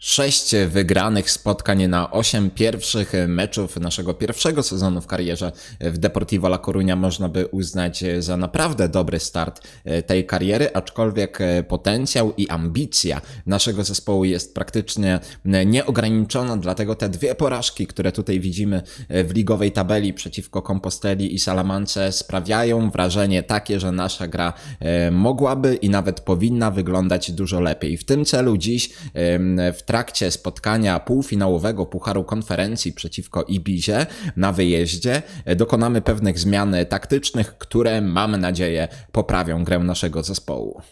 Sześć wygranych spotkań na osiem pierwszych meczów naszego pierwszego sezonu w karierze w Deportivo La Coruña można by uznać za naprawdę dobry start tej kariery, aczkolwiek potencjał i ambicja naszego zespołu jest praktycznie nieograniczona, dlatego te dwie porażki, które tutaj widzimy w ligowej tabeli przeciwko Composteli i Salamance sprawiają wrażenie takie, że nasza gra e, mogłaby i nawet powinna wyglądać dużo lepiej. W tym celu dziś e, w trakcie spotkania półfinałowego Pucharu Konferencji przeciwko Ibizie na wyjeździe dokonamy pewnych zmian taktycznych, które mam nadzieję poprawią grę naszego zespołu.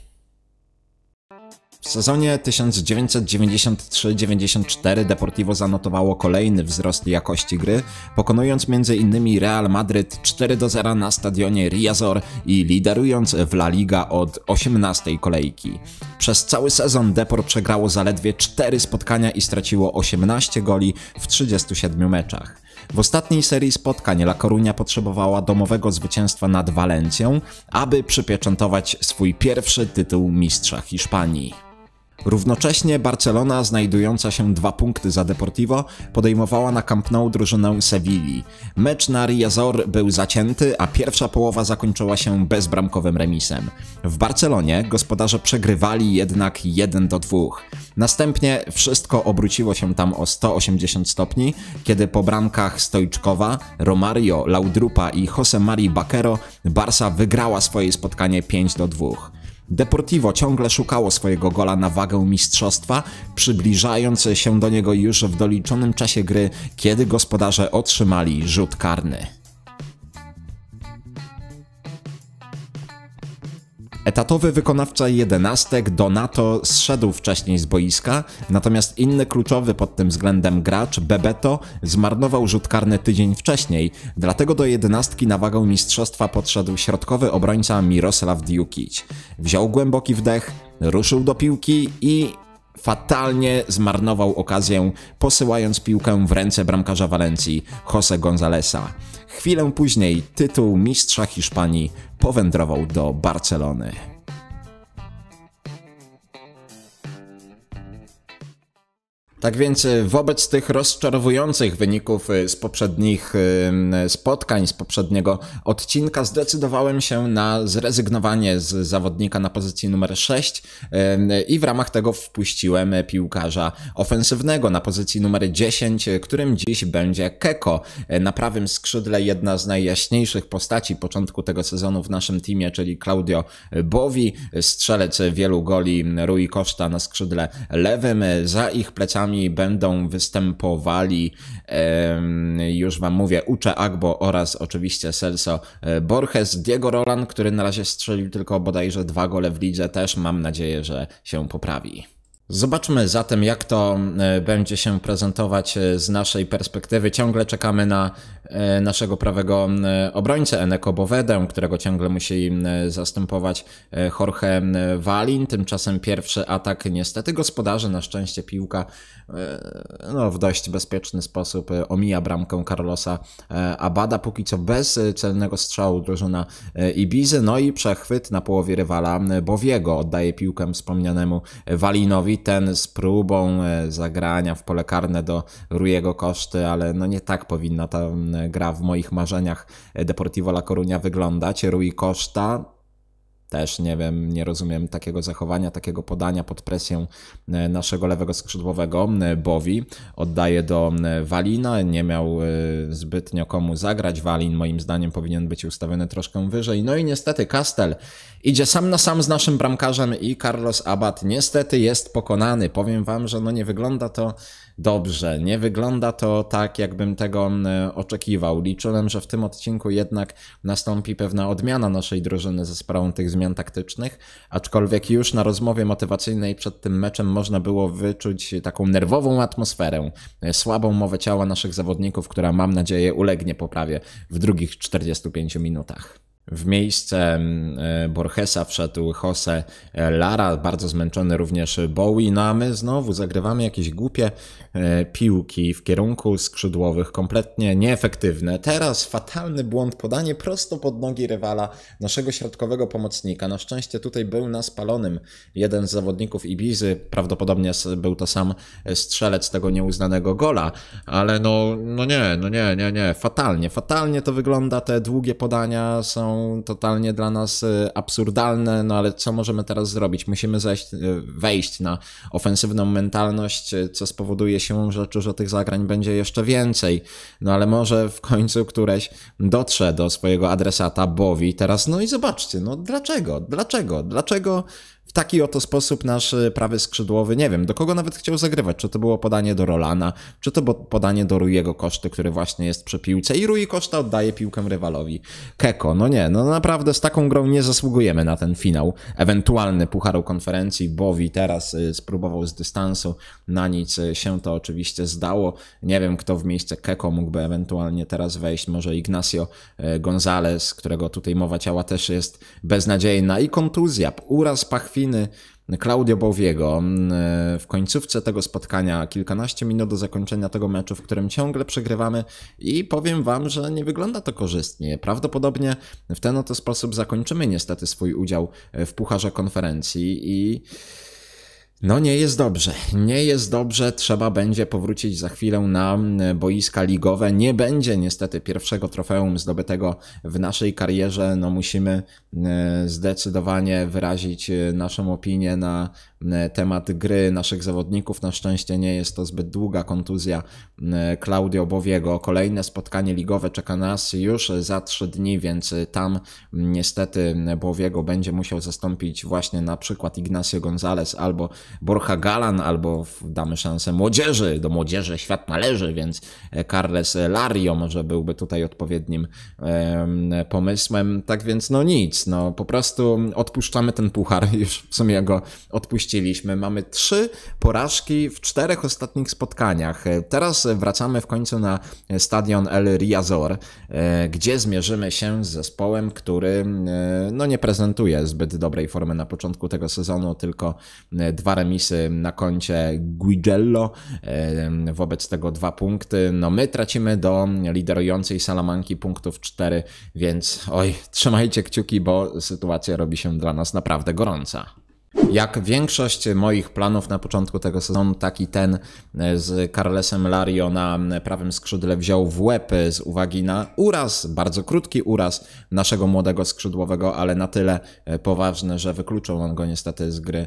W sezonie 1993-94 Deportivo zanotowało kolejny wzrost jakości gry, pokonując m.in. Real Madryt 4 0 na stadionie Riazor i liderując w La Liga od 18 kolejki. Przez cały sezon Depor przegrało zaledwie 4 spotkania i straciło 18 goli w 37 meczach. W ostatniej serii spotkań La Coruña potrzebowała domowego zwycięstwa nad Walencją, aby przypieczętować swój pierwszy tytuł mistrza Hiszpanii. Równocześnie Barcelona, znajdująca się dwa punkty za Deportivo, podejmowała na Camp Nou drużynę Sewilli. Mecz na Riazor był zacięty, a pierwsza połowa zakończyła się bezbramkowym remisem. W Barcelonie gospodarze przegrywali jednak 1 do 2. Następnie wszystko obróciło się tam o 180 stopni, kiedy po bramkach Stoiczkowa, Romario, Laudrupa i Jose Mari Baquero Barsa wygrała swoje spotkanie 5 do 2. Deportivo ciągle szukało swojego gola na wagę mistrzostwa, przybliżając się do niego już w doliczonym czasie gry, kiedy gospodarze otrzymali rzut karny. Etatowy wykonawca jedenastek Donato zszedł wcześniej z boiska, natomiast inny kluczowy pod tym względem gracz, Bebeto, zmarnował rzut karny tydzień wcześniej, dlatego do jedenastki na wagę mistrzostwa podszedł środkowy obrońca Mirosław Diukic. Wziął głęboki wdech, ruszył do piłki i fatalnie zmarnował okazję, posyłając piłkę w ręce bramkarza Walencji, Jose Gonzalesa. Chwilę później tytuł mistrza Hiszpanii powędrował do Barcelony. Tak więc y, wobec tych rozczarowujących wyników y, z poprzednich y, spotkań, z poprzedniego odcinka, zdecydowałem się na zrezygnowanie z zawodnika na pozycji numer 6 i w ramach tego wpuściłem piłkarza ofensywnego na pozycji numer 10, którym dziś będzie Keko. Na prawym skrzydle jedna z najjaśniejszych postaci początku tego sezonu w naszym teamie, czyli Claudio Bowi strzelec wielu goli Rui Costa na skrzydle lewym, za ich plecami będą występowali, już wam mówię, Ucze Agbo oraz oczywiście Celso e, Borges, Diego Roland, który na razie strzelił tylko bodajże dwa gole w lidze, też mam nadzieję, że się poprawi. Zobaczmy zatem, jak to e, będzie się prezentować e, z naszej perspektywy. Ciągle czekamy na e, naszego prawego obrońcę Eneko Bowedę, którego ciągle musi zastępować Jorge Walin. Tymczasem pierwszy atak niestety gospodarzy, na szczęście piłka no, w dość bezpieczny sposób omija bramkę Carlosa Abada. Póki co bez celnego strzału drużyna Ibizy, no i przechwyt na połowie rywala Bowiego. Oddaje piłkę wspomnianemu Walinowi ten z próbą e, zagrania w pole karne do Rujego Koszty, ale no nie tak powinna ta e, gra w moich marzeniach e, Deportivo La Coruña wyglądać. Rui Koszta też nie wiem, nie rozumiem takiego zachowania, takiego podania pod presją e, naszego lewego skrzydłowego e, Bowi. Oddaje do e, Walina, nie miał zbytnio komu zagrać. Walin moim zdaniem powinien być ustawiony troszkę wyżej. No i niestety Castel idzie sam na sam z naszym bramkarzem i Carlos Abad niestety jest pokonany. Powiem wam, że no nie wygląda to dobrze. Nie wygląda to tak, jakbym tego mm, oczekiwał. Liczyłem, że w tym odcinku jednak nastąpi pewna odmiana naszej drużyny ze sprawą tych zmian taktycznych, aczkolwiek już na rozmowie motywacyjnej przed tym meczem można było wyczuć taką nerwową atmosferę, e, słabą mowę ciała naszych zawodników, która mam nadzieję ulegnie poprawie w drugich 45 minutach. W miejsce mm, e, Borgesa wszedł Jose e, Lara, bardzo zmęczony również Bowie, no a my znowu zagrywamy jakieś głupie e, piłki w kierunku skrzydłowych, kompletnie nieefektywne. Teraz fatalny błąd, podanie prosto pod nogi rywala, naszego środkowego pomocnika. Na szczęście tutaj był na spalonym jeden z zawodników Ibizy, prawdopodobnie był to sam strzelec tego nieuznanego gola, ale no, no nie, no nie, nie, nie, fatalnie, fatalnie to wygląda, te długie podania są totalnie dla nas y, absurdalne, no ale co możemy teraz zrobić? Musimy zejść, y, wejść na ofensywną mentalność, y, co spowoduje się rzeczy, że tych zagrań będzie jeszcze więcej. No ale może w końcu któreś dotrze do swojego adresata Bowi teraz, no i zobaczcie, no dlaczego, dlaczego, dlaczego w taki oto sposób nasz y, prawy skrzydłowy, nie wiem, do kogo nawet chciał zagrywać, czy to było podanie do Rolana, czy to było podanie do Rujego Koszty, który właśnie jest przy piłce i Rui Koszta oddaje piłkę rywalowi. Keko, no nie, no naprawdę z taką grą nie zasługujemy na ten finał. Ewentualny pucharu konferencji, Bowi teraz y, spróbował z dystansu, na nic y, się to oczywiście zdało. Nie wiem, kto w miejsce Keko mógłby ewentualnie teraz wejść, może Ignacio Gonzalez, którego tutaj mowa ciała też jest beznadziejna i kontuzja, uraz pach Serafiny, Claudio Bowiego. Mm, w końcówce tego spotkania, kilkanaście minut do zakończenia tego meczu, w którym ciągle przegrywamy i powiem Wam, że nie wygląda to korzystnie. Prawdopodobnie w ten oto sposób zakończymy niestety swój udział w Pucharze Konferencji i... No nie jest dobrze, nie jest dobrze, trzeba będzie powrócić za chwilę na e, boiska ligowe. Nie będzie niestety pierwszego trofeum zdobytego w naszej karierze. No musimy e, zdecydowanie wyrazić e, naszą opinię na temat gry naszych zawodników. Na szczęście nie jest to zbyt długa kontuzja Claudio Bowiego. Kolejne spotkanie ligowe czeka nas już za trzy dni, więc tam niestety Bowiego będzie musiał zastąpić właśnie na przykład Ignacio Gonzalez albo Borja Galan, albo damy szansę młodzieży. Do młodzieży świat należy, więc e, Carles Lario może byłby tutaj odpowiednim pomysłem. Tak więc no nic, no po prostu odpuszczamy ten puchar. Już w sumie go odpuściliśmy Mamy trzy porażki w czterech ostatnich spotkaniach. Teraz wracamy w końcu na stadion El Riazor, e, gdzie zmierzymy się z zespołem, który e, no, nie prezentuje zbyt dobrej formy na początku tego sezonu, tylko e, dwa remisy na koncie Guigello, wobec tego dwa punkty. No my tracimy do liderującej Salamanki punktów 4, więc oj, trzymajcie kciuki, bo sytuacja robi się dla nas naprawdę gorąca. Jak większość moich planów na początku tego sezonu, taki ten e, z Carlesem Lario na e, prawym skrzydle wziął w łeb e, z uwagi na uraz, bardzo krótki uraz naszego młodego skrzydłowego, ale na tyle poważny, że wykluczył on go niestety z gry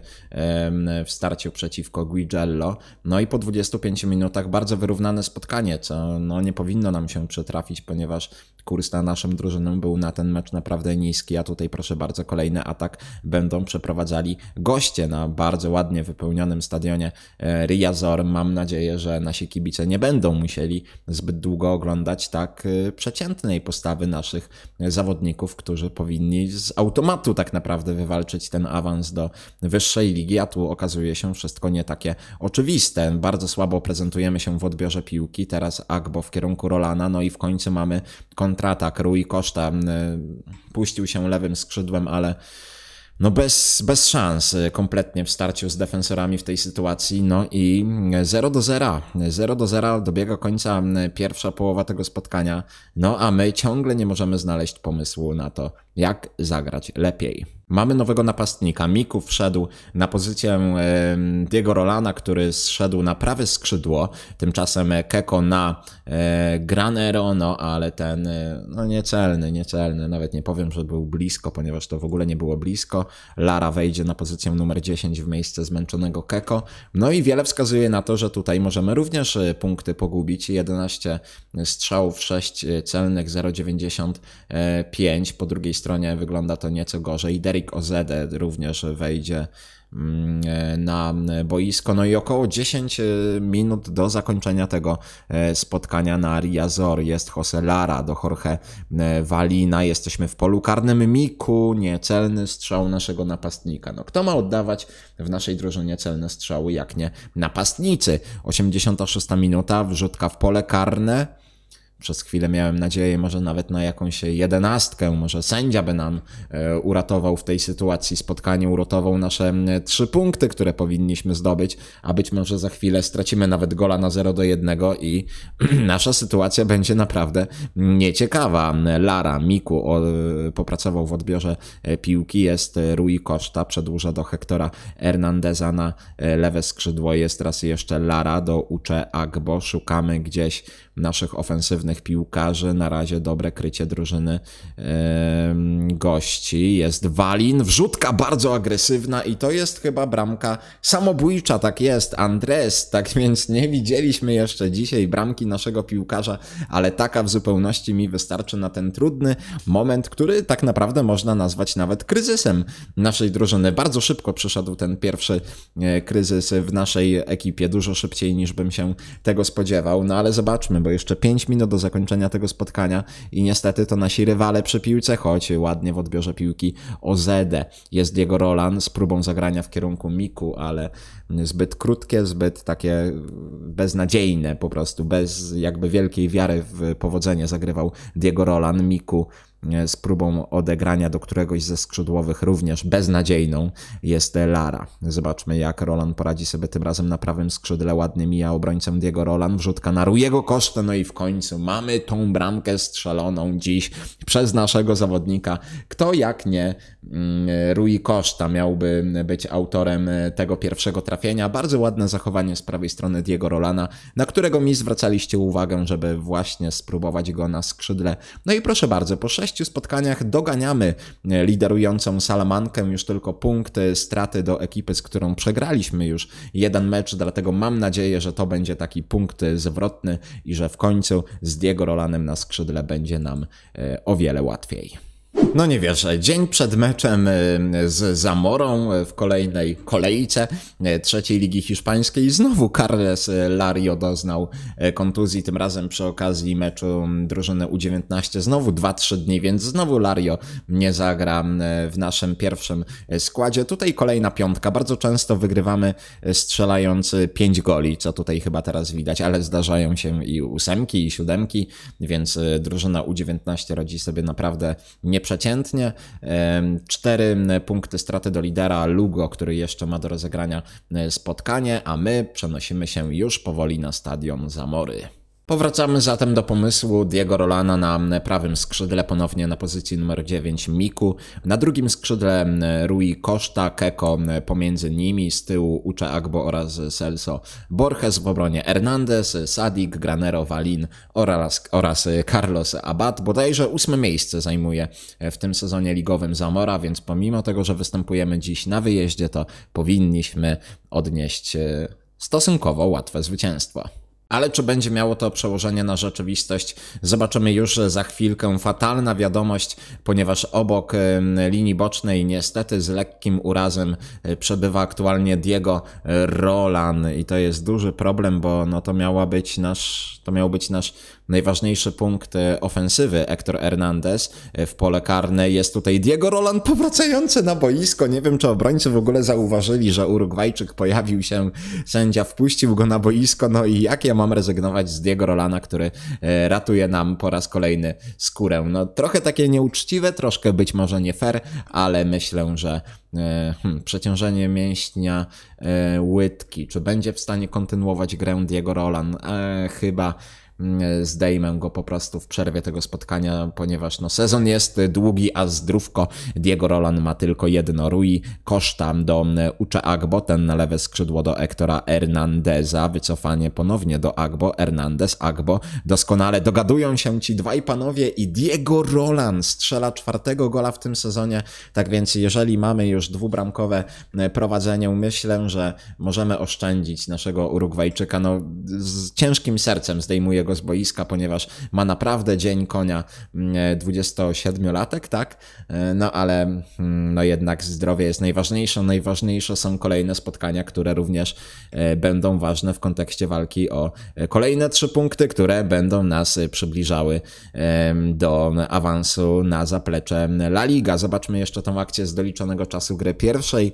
w starciu przeciwko Guigello. No i po 25 minutach bardzo wyrównane spotkanie, co no nie powinno nam się przytrafić, ponieważ kurs na naszym drużynę był na ten mecz naprawdę niski, a tutaj proszę bardzo, kolejny atak będą przeprowadzali go goście na bardzo ładnie wypełnionym stadionie e, Riazor. Mam nadzieję, że nasi kibice nie będą musieli zbyt długo oglądać tak e, przeciętnej postawy naszych zawodników, którzy powinni z automatu tak naprawdę wywalczyć ten awans do wyższej ligi, a tu okazuje się wszystko nie takie oczywiste. Bardzo słabo prezentujemy się w odbiorze piłki, teraz Agbo w kierunku Rolana, no i w końcu mamy kontratak. Rui Koszta e, puścił się lewym skrzydłem, ale no bez, bez szans e, kompletnie w starciu z defensorami w tej sytuacji. No i 0 e, do 0. 0 do 0 dobiega końca pierwsza połowa tego spotkania. No a my ciągle nie możemy znaleźć pomysłu na to, jak zagrać lepiej. Mamy nowego napastnika. Miku wszedł na pozycję Diego Rolana, który zszedł na prawe skrzydło, tymczasem Keko na e, Granero, no ale ten e, no niecelny, niecelny, nawet nie powiem, że był blisko, ponieważ to w ogóle nie było blisko. Lara wejdzie na pozycję numer 10 w miejsce zmęczonego Keko. No i wiele wskazuje na to, że tutaj możemy również e, punkty pogubić. 11 strzałów, 6 celnych, 0,95. Po drugiej stronie wygląda to nieco gorzej. Derry Eric Ozede również wejdzie mm, e, na e, boisko. No i około 10 e, minut do zakończenia tego spotkania na Riazor jest Jose Lara do Jorge Walina. Jesteśmy w polu karnym Miku, niecelny strzał naszego napastnika. No kto ma oddawać w naszej drużynie celne strzały jak nie napastnicy? 86 minuta, wrzutka w pole karne przez chwilę miałem nadzieję może nawet na jakąś jedenastkę, może sędzia by nam e, uratował w tej sytuacji spotkanie, uratował nasze trzy punkty, które powinniśmy zdobyć, a być może za chwilę stracimy nawet gola na 0 do 1 i nasza sytuacja będzie naprawdę nieciekawa. Lara, Miku e, popracował w odbiorze e, piłki, jest Rui Costa, przedłuża do Hektora Hernandeza na lewe skrzydło, jest raz jeszcze Lara do Ucze Agbo, szukamy gdzieś naszych ofensywnych piłkarzy. Na razie dobre krycie drużyny gości. Jest Walin, wrzutka bardzo agresywna i to jest chyba bramka samobójcza, tak jest, Andres, tak więc nie widzieliśmy jeszcze dzisiaj bramki naszego piłkarza, ale taka w zupełności mi wystarczy na ten trudny moment, który tak naprawdę można nazwać nawet kryzysem naszej drużyny. Bardzo szybko przyszedł ten pierwszy e, kryzys w naszej ekipie, dużo szybciej niż bym się tego spodziewał, no ale zobaczmy, bo jeszcze 5 minut do zakończenia tego spotkania i niestety to nasi rywale przy piłce, choć ładnie w odbiorze piłki ozd jest Diego Roland z próbą zagrania w kierunku Miku, ale zbyt krótkie, zbyt takie beznadziejne po prostu, bez jakby wielkiej wiary w powodzenie zagrywał Diego Roland. Miku E, z próbą odegrania do któregoś ze skrzydłowych, również beznadziejną, jest Lara. Zobaczmy, jak Roland poradzi sobie tym razem na prawym skrzydle. Ładny mija obrońcą Diego Roland, wrzutka na jego kosztem, no i w końcu mamy tą bramkę strzeloną dziś przez naszego zawodnika. Kto jak nie Mm, Rui Costa miałby być autorem e, tego pierwszego trafienia. Bardzo ładne zachowanie z prawej strony Diego Rolana, na którego mi zwracaliście uwagę, żeby właśnie spróbować go na skrzydle. No i proszę bardzo, po sześciu spotkaniach doganiamy e, liderującą Salamankę, już tylko punkty straty do ekipy, z którą przegraliśmy już jeden mecz, dlatego mam nadzieję, że to będzie taki punkt zwrotny i że w końcu z Diego Rolanem na skrzydle będzie nam e, o wiele łatwiej. No nie wierzę. Dzień przed meczem y, z Zamorą y, w kolejnej kolejce y, trzeciej ligi hiszpańskiej znowu Carles Lario doznał kontuzji, tym razem przy okazji meczu drużyny U19. Znowu 2-3 dni, więc znowu Lario nie zagra w naszym pierwszym składzie. Tutaj kolejna piątka. Bardzo często wygrywamy strzelając 5 goli, co tutaj chyba teraz widać, ale zdarzają się i ósemki, i siódemki, więc drużyna U19 rodzi sobie naprawdę nie nieprzeciętnie. Cztery punkty straty do lidera Lugo, który jeszcze ma do rozegrania spotkanie, a my przenosimy się już powoli na stadion Zamory. Powracamy zatem do pomysłu Diego Rolana na mm, prawym skrzydle, ponownie na pozycji numer 9 Miku, na drugim skrzydle mm, Rui Costa, Keko mm, pomiędzy nimi, z tyłu Ucze Agbo oraz Celso Borges, w obronie Hernandez, Sadik, Granero, Valin oraz, oraz Carlos Abad. Bodajże ósme miejsce zajmuje e, w tym sezonie ligowym Zamora, więc pomimo tego, że występujemy dziś na wyjeździe, to powinniśmy odnieść e, stosunkowo łatwe zwycięstwo. Ale czy będzie miało to przełożenie na rzeczywistość? Zobaczymy już za chwilkę. Fatalna wiadomość, ponieważ obok linii bocznej niestety z lekkim urazem e, przebywa aktualnie Diego Rolan i to jest duży problem, bo no to miała być nasz, to miał być nasz najważniejszy punkt ofensywy Hector Hernandez e, w pole karne jest tutaj Diego Roland powracający na boisko. Nie wiem, czy obrońcy w ogóle zauważyli, że Urugwajczyk pojawił się, sędzia wpuścił go na boisko. No i jak ja mam rezygnować z Diego Rolana, który e, ratuje nam po raz kolejny skórę. No trochę takie nieuczciwe, troszkę być może nie fair, ale myślę, że e, hmm, przeciążenie mięśnia łydki, czy będzie w stanie kontynuować grę Diego Roland? E, chyba Mm, zdejmę go po prostu w przerwie tego spotkania, ponieważ no, sezon jest długi, a zdrówko Diego Rolan ma tylko jedno. Rui Koszta do mm, Ucze ten na lewe skrzydło do Ektora Hernandeza. Wycofanie ponownie do Agbo. Hernandez, Agbo. Doskonale dogadują się ci dwaj panowie i Diego Rolan strzela czwartego gola w tym sezonie. Tak więc jeżeli mamy już dwubramkowe mm, prowadzenie, myślę, że możemy oszczędzić naszego Urugwajczyka. No, z ciężkim sercem zdejmuje drugiego z boiska, ponieważ ma naprawdę dzień konia 27-latek, mm, e, tak? E, no ale mm, no jednak zdrowie jest najważniejsze. Najważniejsze są kolejne spotkania, które również e, będą ważne w kontekście walki o kolejne trzy punkty, które będą nas przybliżały do awansu na zaplecze La Liga. Zobaczmy jeszcze tą akcję z doliczonego czasu gry pierwszej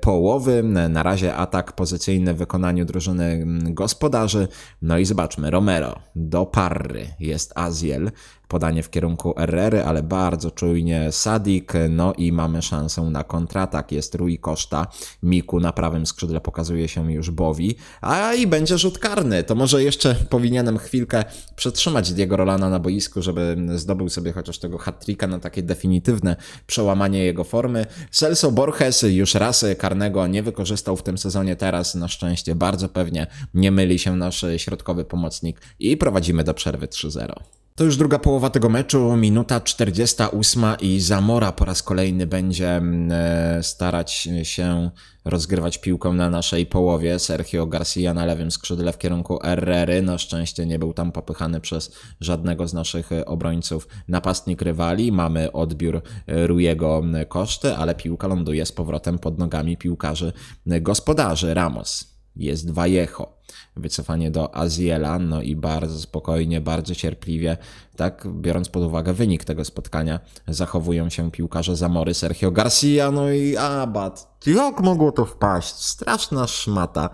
połowy. Na razie atak pozycyjny w wykonaniu drużyny gospodarzy. No i zobaczmy, Romero do Parry jest Aziel, podanie w kierunku Herrery, ale bardzo czujnie Sadik, no i mamy szansę na kontratak. Jest Rui Costa, Miku na prawym skrzydle pokazuje się już Bowi, a i będzie rzut karny. To może jeszcze powinienem chwilkę przetrzymać Diego Rolana na boisku, żeby zdobył sobie chociaż tego hat na takie definitywne przełamanie jego formy. Celso Borges już raz karnego nie wykorzystał w tym sezonie, teraz na szczęście bardzo pewnie nie myli się nasz środkowy pomocnik i prowadzimy do przerwy 3-0. To już druga połowa tego meczu, minuta 48 i Zamora po raz kolejny będzie mm, e, starać się rozgrywać piłką na naszej połowie. Sergio Garcia na lewym skrzydle w kierunku Herrery. Na szczęście nie był tam popychany przez żadnego z naszych e, obrońców. Napastnik rywali, mamy odbiór e, Rujego mm, koszty, ale piłka ląduje z powrotem pod nogami piłkarzy gospodarzy. Ramos jest Vallejo wycofanie do Aziela, no i bardzo spokojnie, bardzo cierpliwie, tak biorąc pod uwagę wynik tego spotkania, zachowują się piłkarze Zamory, Sergio Garcia, no i Abad. Jak mogło to wpaść? Straszna szmata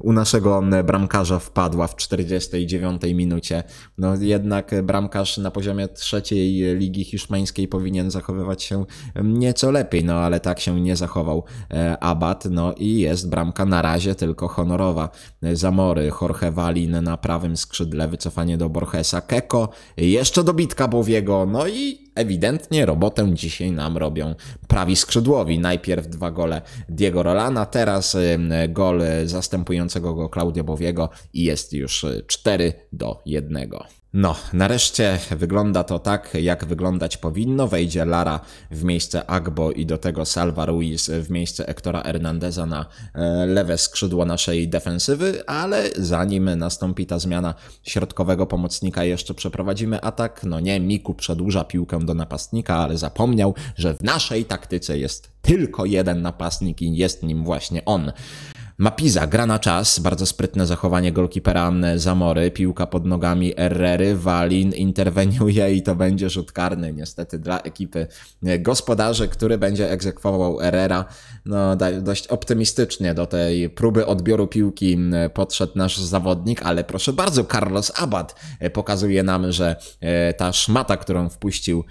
u naszego bramkarza wpadła w 49 minucie. No jednak bramkarz na poziomie trzeciej ligi hiszpańskiej powinien zachowywać się nieco lepiej, no ale tak się nie zachował e, Abad, no i jest bramka na razie tylko honorowa. Zamory Zamory, Jorge Walin na prawym skrzydle, wycofanie do Borgesa, Keko, jeszcze dobitka Bowiego, no i ewidentnie robotę dzisiaj nam robią prawi skrzydłowi. Najpierw dwa gole Diego Rolana, teraz gol zastępującego go Claudia Bowiego i jest już 4 y, do 1. No, nareszcie wygląda to tak, jak wyglądać powinno. Wejdzie Lara w miejsce Agbo i do tego Salva Ruiz w miejsce Ektora Hernandeza na e, lewe skrzydło naszej defensywy, ale zanim nastąpi ta zmiana środkowego pomocnika, jeszcze przeprowadzimy atak. No nie, Miku przedłuża piłkę do napastnika, ale zapomniał, że w naszej taktyce jest tylko jeden napastnik i jest nim właśnie on. Mapiza gra na czas, bardzo sprytne zachowanie golkipera Zamory, piłka pod nogami Errery, Walin interweniuje i to będzie rzut karny niestety dla ekipy e, gospodarzy, który będzie egzekwował Errera. No, dość optymistycznie do tej próby odbioru piłki podszedł nasz zawodnik, ale proszę bardzo, Carlos Abad e, pokazuje nam, że e, ta szmata, którą wpuścił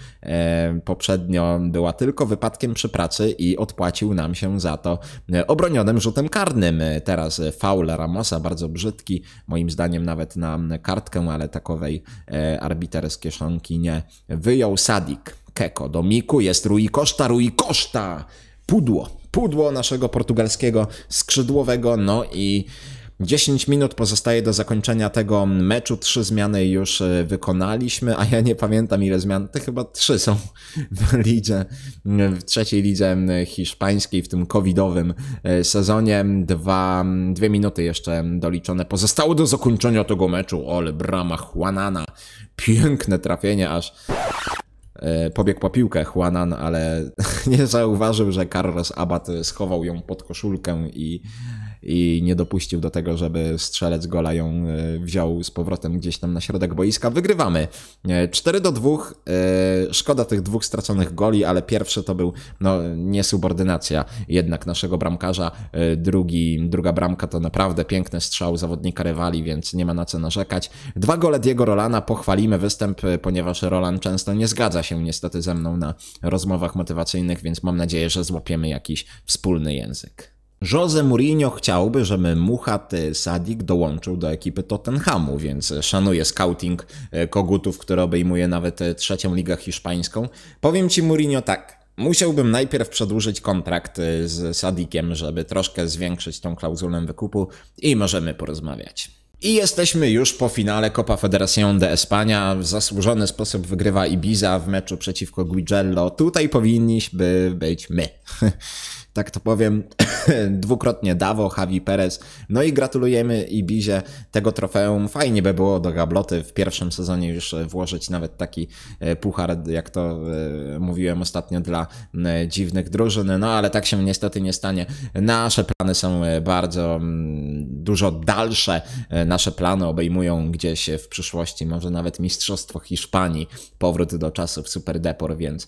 poprzednio była tylko wypadkiem przy pracy i odpłacił nam się za to obronionym rzutem karnym. Wiemy teraz faul Ramosa, bardzo brzydki, moim zdaniem nawet na kartkę, ale takowej e, arbiter z kieszonki nie wyjął. Sadik, Keko, do Miku jest Rui Costa, Rui Costa! Pudło, pudło naszego portugalskiego skrzydłowego, no i 10 minut pozostaje do zakończenia tego meczu. Trzy zmiany już e, wykonaliśmy, a ja nie pamiętam ile zmian. To chyba trzy są w lidze, w trzeciej lidze hiszpańskiej, w tym covidowym e, sezonie. Dwa, dwie minuty jeszcze doliczone pozostało do zakończenia tego meczu. Ole, brama Juanana. Piękne trafienie, aż e, pobiegł po piłkę Juanan, ale nie zauważył, że Carlos Abad schował ją pod koszulkę i i nie dopuścił do tego, żeby strzelec gola ją e, wziął z powrotem gdzieś tam na środek boiska. Wygrywamy. 4 e, do 2. E, szkoda tych dwóch straconych goli, ale pierwszy to był no, niesubordynacja jednak naszego bramkarza. Drugi, druga bramka to naprawdę piękny strzał zawodnika rywali, więc nie ma na co narzekać. Dwa gole Diego Rolana. Pochwalimy występ, ponieważ Rolan często nie zgadza się niestety ze mną na rozmowach motywacyjnych, więc mam nadzieję, że złapiemy jakiś wspólny język. Jose Mourinho chciałby, żeby Muchat y, Sadik dołączył do ekipy Tottenhamu, więc szanuję scouting y, kogutów, które obejmuje nawet y, trzecią ligę hiszpańską. Powiem Ci Mourinho tak, musiałbym najpierw przedłużyć kontrakt z Sadikiem, żeby troszkę zwiększyć tą klauzulę wykupu i możemy porozmawiać. I jesteśmy już po finale Copa Federación de España. W zasłużony sposób wygrywa Ibiza w meczu przeciwko Guigello. Tutaj powinniśmy być my. tak to powiem, dwukrotnie dawo Javi Perez. No i gratulujemy Ibizie tego trofeum. Fajnie by było do gabloty w pierwszym sezonie już e, włożyć nawet taki e, puchar, jak to e, mówiłem ostatnio, dla dziwnych drużyn. No ale tak się niestety nie stanie. Nasze plany są bardzo mm, dużo dalsze. Nasze plany obejmują gdzieś w przyszłości może nawet Mistrzostwo Hiszpanii, powrót do czasów Super Depor, więc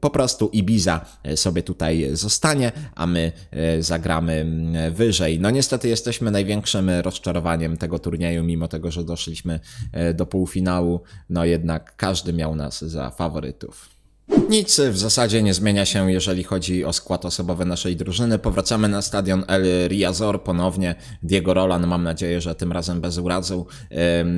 po prostu Ibiza sobie tutaj zostanie a my e, zagramy mm, wyżej. No niestety jesteśmy największym rozczarowaniem tego turnieju, mimo tego, że doszliśmy e, do półfinału, no jednak każdy miał nas za faworytów. Nic w zasadzie nie zmienia się, jeżeli chodzi o skład osobowy naszej drużyny. Powracamy na stadion El Riazor ponownie. Diego Rolan, mam nadzieję, że tym razem bez urazu.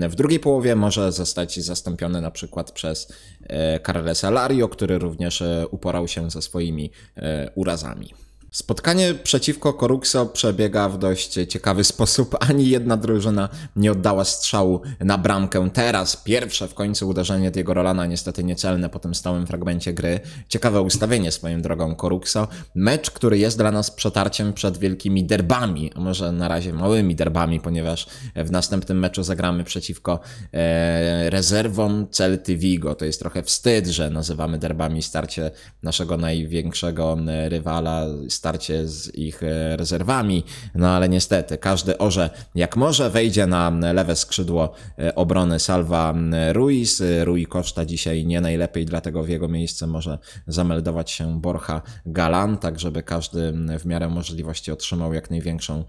W drugiej połowie może zostać zastąpiony na przykład przez e, Carlesa Lario, który również e, uporał się ze swoimi e, urazami. Spotkanie przeciwko Koruxo przebiega w dość ciekawy sposób. Ani jedna drużyna nie oddała strzału na bramkę. Teraz pierwsze w końcu uderzenie tego Rolana, niestety niecelne po tym stałym fragmencie gry. Ciekawe ustawienie swoim drogą Koruxo. Mecz, który jest dla nas przetarciem przed wielkimi derbami, a może na razie małymi derbami, ponieważ w następnym meczu zagramy przeciwko e, rezerwom Celty Vigo. To jest trochę wstyd, że nazywamy derbami starcie naszego największego e, rywala starcie z ich e, rezerwami. No ale niestety, każdy orze jak może, wejdzie na lewe skrzydło e, obrony Salva Ruiz. E, Rui Costa dzisiaj nie najlepiej, dlatego w jego miejsce może zameldować się Borcha Galan, tak żeby każdy w miarę możliwości otrzymał jak największą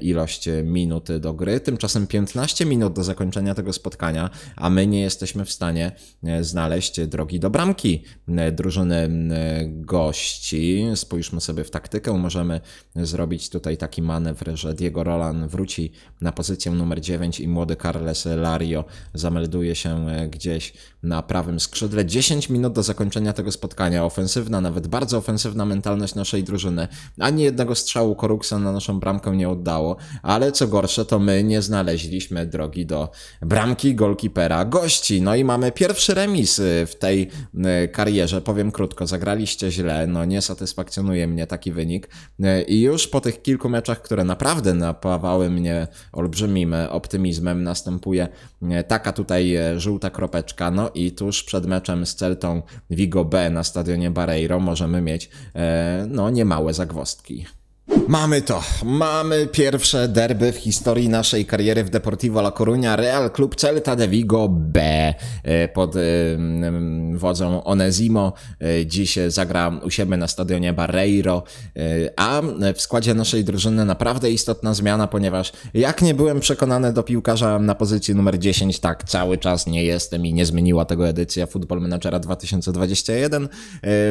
ilość minut do gry. Tymczasem 15 minut do zakończenia tego spotkania, a my nie jesteśmy w stanie znaleźć drogi do bramki drużyny gości. Spójrzmy sobie w tak taktykę. Możemy zrobić tutaj taki manewr, że Diego Rolan wróci na pozycję numer 9 i młody Carles Lario zamelduje się e, gdzieś na prawym skrzydle. 10 minut do zakończenia tego spotkania. Ofensywna, nawet bardzo ofensywna mentalność naszej drużyny. Ani jednego strzału Koruksa na naszą bramkę nie oddało, ale co gorsze, to my nie znaleźliśmy drogi do bramki golkipera gości. No i mamy pierwszy remis e, w tej e, karierze. Powiem krótko, zagraliście źle, no nie satysfakcjonuje mnie taki wynik wynik. E, I już po tych kilku meczach, które naprawdę napawały mnie olbrzymim e, optymizmem, następuje e, taka tutaj żółta kropeczka. No i tuż przed meczem z Celtą Vigo B na stadionie Barreiro możemy mieć no niemałe zagwostki. Mamy to. Mamy pierwsze derby w historii naszej kariery w Deportivo La Coruña. Real Club Celta de Vigo B e, pod e, wodzą Onezimo. E, dziś zagra u siebie na stadionie Barreiro. A w składzie naszej drużyny naprawdę istotna zmiana, ponieważ jak nie byłem przekonany do piłkarza na pozycji numer 10, tak cały czas nie jestem i nie zmieniła tego edycja Football Managera 2021.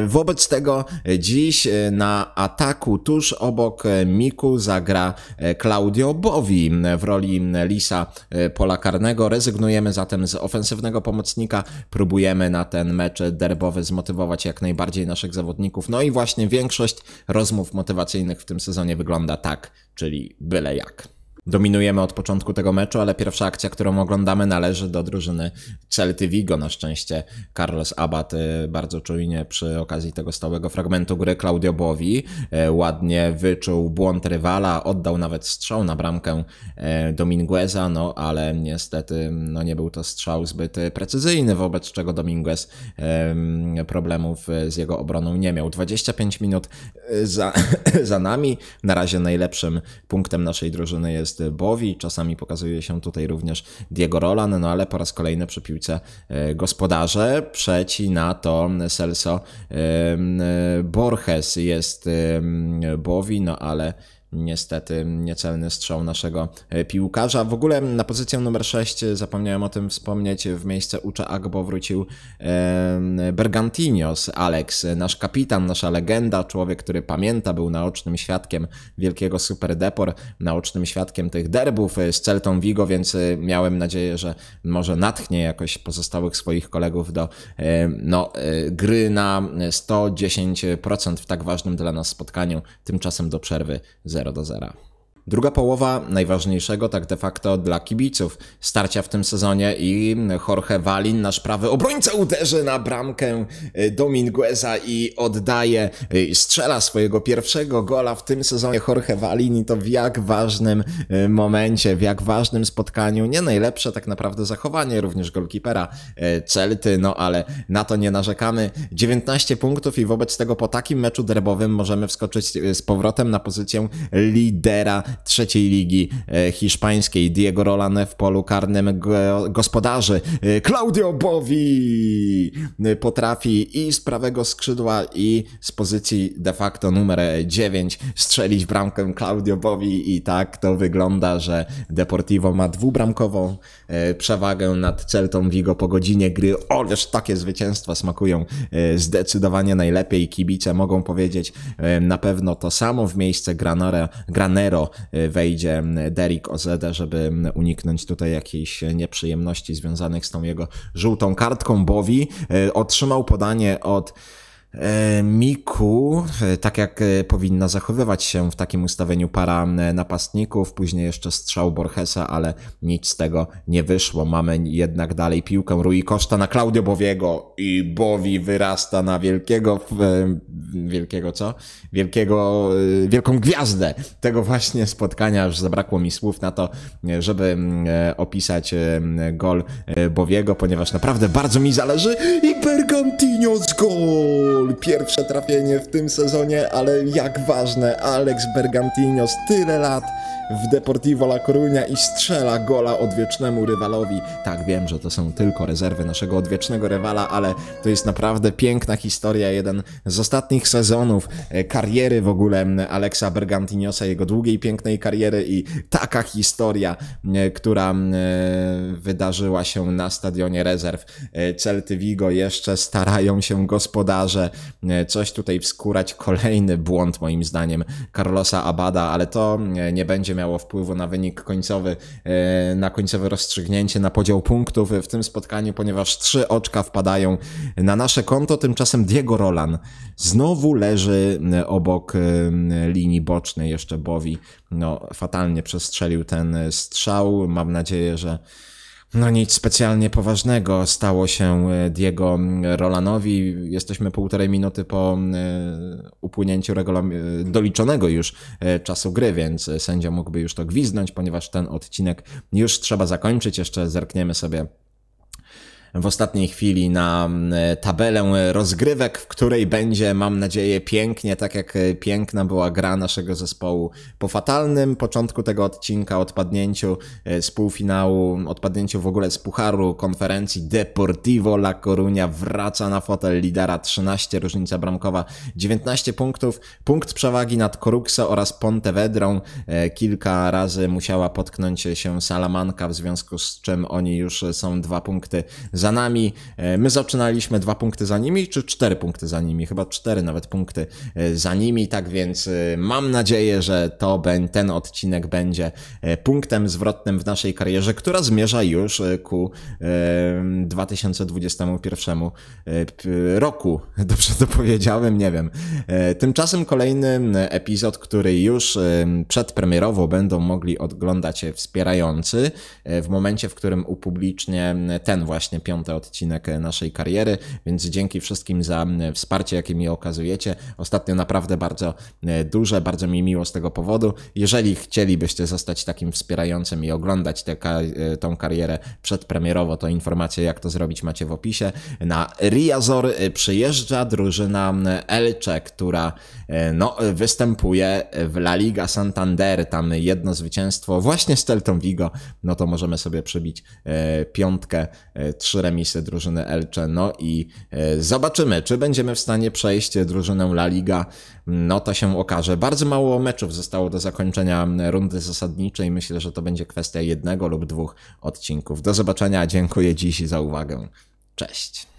Wobec tego dziś na ataku tuż obok obok e, Miku zagra e, Claudio Bowi w roli Lisa e, Polakarnego. Rezygnujemy zatem z ofensywnego pomocnika, próbujemy na ten mecz derbowy zmotywować jak najbardziej naszych zawodników. No i właśnie większość rozmów motywacyjnych w tym sezonie wygląda tak, czyli byle jak dominujemy od początku tego meczu, ale pierwsza akcja, którą oglądamy, należy do drużyny Celty Vigo. Na szczęście Carlos Abad y, bardzo czujnie przy okazji tego stałego fragmentu gry Claudio Bowi y, ładnie wyczuł błąd rywala, oddał nawet strzał na bramkę y, Domingueza, no ale niestety no, nie był to strzał zbyt precyzyjny, wobec czego Dominguez problemów z jego obroną nie miał. 25 minut za, za nami. Na razie najlepszym punktem naszej drużyny jest Bowi, czasami pokazuje się tutaj również Diego Rolan, no ale po raz kolejny przy piłce e, gospodarze na to Celso e, Borges jest Bowi, no ale niestety niecelny strzał naszego e, piłkarza. W ogóle na pozycję numer 6 zapomniałem o tym wspomnieć, w miejsce Ucza Agbo wrócił Bergantinos, Alex, nasz kapitan, nasza legenda, człowiek, który pamięta, był naocznym świadkiem wielkiego Super Depor, naocznym świadkiem tych derbów e, z Celtą Vigo, więc e, miałem nadzieję, że może natchnie jakoś pozostałych swoich kolegów do no, gry na 110% w tak ważnym dla nas spotkaniu, tymczasem do przerwy ze 0 do 0. Druga połowa najważniejszego tak de facto dla kibiców starcia w tym sezonie i Jorge Valin, nasz prawy obrońca, uderzy na bramkę y, Domingueza i oddaje, y, strzela swojego pierwszego gola w tym sezonie Jorge Valin i to w jak ważnym y, momencie, w jak ważnym spotkaniu. Nie najlepsze tak naprawdę zachowanie również golkipera Celty, no ale na to nie narzekamy. 19 punktów i wobec tego po takim meczu derbowym możemy wskoczyć z powrotem na pozycję lidera trzeciej ligi e, hiszpańskiej. Diego Rolane w polu karnym gospodarzy. E, Claudio Bovi e, potrafi i z prawego skrzydła i z pozycji de facto numer 9 strzelić bramkę Claudio Bovi i tak to wygląda, że Deportivo ma dwubramkową przewagę nad Celtą Vigo po godzinie gry. O, wiesz, takie zwycięstwa smakują zdecydowanie najlepiej. Kibice mogą powiedzieć na pewno to samo w miejsce Granera, Granero Y, wejdzie mm, Derek Ozeda, żeby mm, uniknąć tutaj jakiejś nieprzyjemności związanych z tą jego żółtą kartką. Bowi y, otrzymał podanie od E, Miku, e, tak jak e, powinna zachowywać się w takim ustawieniu para napastników, później jeszcze strzał Borgesa, ale nic z tego nie wyszło. Mamy jednak dalej piłkę Rui Costa na Claudio Bowiego i Bowi wyrasta na wielkiego, wielkiego co? Wielkiego, wielką gwiazdę tego właśnie spotkania, aż zabrakło mi słów na to, żeby opisać gol Bowiego, ponieważ naprawdę bardzo mi zależy i Bergantino Gol! Pierwsze trafienie w tym sezonie, ale jak ważne, Alex Bergantinos tyle lat w Deportivo La Coruña i strzela gola odwiecznemu rywalowi. Tak, wiem, że to są tylko rezerwy naszego odwiecznego rywala, ale to jest naprawdę piękna historia. Jeden z ostatnich sezonów e, kariery w ogóle Alexa Bergantiniosa, jego długiej, pięknej kariery i taka historia, e, która e, wydarzyła się na stadionie rezerw. Celty Vigo jeszcze starają się gospodarze, e, coś tutaj wskurać. Kolejny błąd moim zdaniem Carlosa Abada, ale to e, nie będzie miało wpływu na wynik końcowy, e, na końcowe rozstrzygnięcie, na podział punktów w tym spotkaniu, ponieważ trzy oczka wpadają na nasze konto. Tymczasem Diego Rolan znowu leży obok linii bocznej jeszcze Bowi. No, fatalnie przestrzelił ten strzał. Mam nadzieję, że no nic specjalnie poważnego stało się e, Diego mm, Rolanowi. Jesteśmy półtorej minuty po mm, e, upłynięciu e, doliczonego już czasu gry, więc sędzia mógłby już to gwizdnąć, ponieważ ten odcinek już trzeba zakończyć. Jeszcze zerkniemy sobie w ostatniej chwili na mm, tabelę rozgrywek, w której będzie, mam nadzieję, pięknie, tak jak e, piękna była gra naszego zespołu po fatalnym początku tego odcinka, odpadnięciu z e, półfinału, odpadnięciu w ogóle z pucharu konferencji Deportivo La Coruña wraca na fotel lidera 13, różnica bramkowa 19 punktów, punkt przewagi nad Coruxo oraz Pontevedrą. E, kilka razy musiała potknąć się Salamanca, w związku z czym oni już są dwa punkty za nami. E, my zaczynaliśmy dwa punkty za nimi, czy cztery punkty za nimi, chyba cztery nawet punkty e, za nimi, tak więc e, mam nadzieję, że to ten odcinek będzie punktem zwrotnym w naszej karierze, która zmierza już ku 2021 roku. Dobrze to powiedziałem, nie wiem. Tymczasem kolejny epizod, który już przedpremierowo będą mogli oglądać wspierający w momencie, w którym upublicznię ten właśnie 25 odcinek e, naszej kariery, więc dzięki wszystkim za e, wsparcie, jakie mi okazujecie. Ostatnio naprawdę bardzo e, duże, bardzo mi miło z tego powodu. Jeżeli chcielibyście zostać takim wspierającym i oglądać tę tą karierę przedpremierowo, to informacje jak to zrobić macie w opisie. Na Riazor przyjeżdża drużyna Elcze, która no, występuje w La Liga Santander. Tam jedno zwycięstwo właśnie z Celtą Vigo. No to możemy sobie przybić piątkę, trzy remisy drużyny Elche. No i e, zobaczymy, czy będziemy w stanie przejść drużynę La Liga. No to się okaże. Bardzo mało meczów zostało do zakończenia rundy zasadniczej. Myślę, że to będzie kwestia jednego lub dwóch odcinków. Do zobaczenia. Dziękuję dziś za uwagę. Cześć.